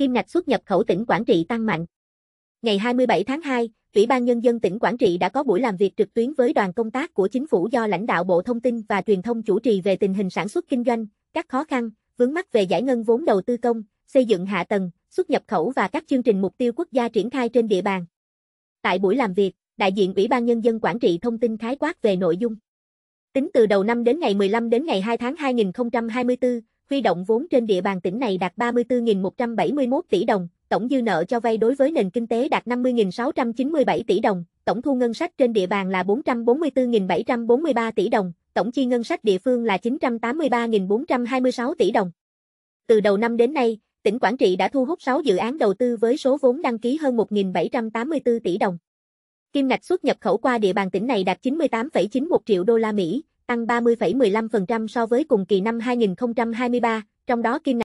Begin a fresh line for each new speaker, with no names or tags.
kim ngạch xuất nhập khẩu tỉnh Quảng Trị tăng mạnh. Ngày 27 tháng 2, Ủy ban Nhân dân tỉnh Quảng Trị đã có buổi làm việc trực tuyến với đoàn công tác của chính phủ do lãnh đạo Bộ Thông tin và Truyền thông chủ trì về tình hình sản xuất kinh doanh, các khó khăn, vướng mắc về giải ngân vốn đầu tư công, xây dựng hạ tầng, xuất nhập khẩu và các chương trình mục tiêu quốc gia triển khai trên địa bàn. Tại buổi làm việc, đại diện Ủy ban Nhân dân Quảng Trị thông tin khái quát về nội dung. Tính từ đầu năm đến ngày 15 đến ngày 2 tháng 2024, huy động vốn trên địa bàn tỉnh này đạt 34.171 tỷ đồng, tổng dư nợ cho vay đối với nền kinh tế đạt 50.697 tỷ đồng, tổng thu ngân sách trên địa bàn là 444.743 tỷ đồng, tổng chi ngân sách địa phương là 983.426 tỷ đồng. Từ đầu năm đến nay, tỉnh Quảng Trị đã thu hút 6 dự án đầu tư với số vốn đăng ký hơn 1.784 tỷ đồng. Kim ngạch xuất nhập khẩu qua địa bàn tỉnh này đạt 98,91 triệu đô la Mỹ, tăng 30,15% so với cùng kỳ năm 2023, trong đó kim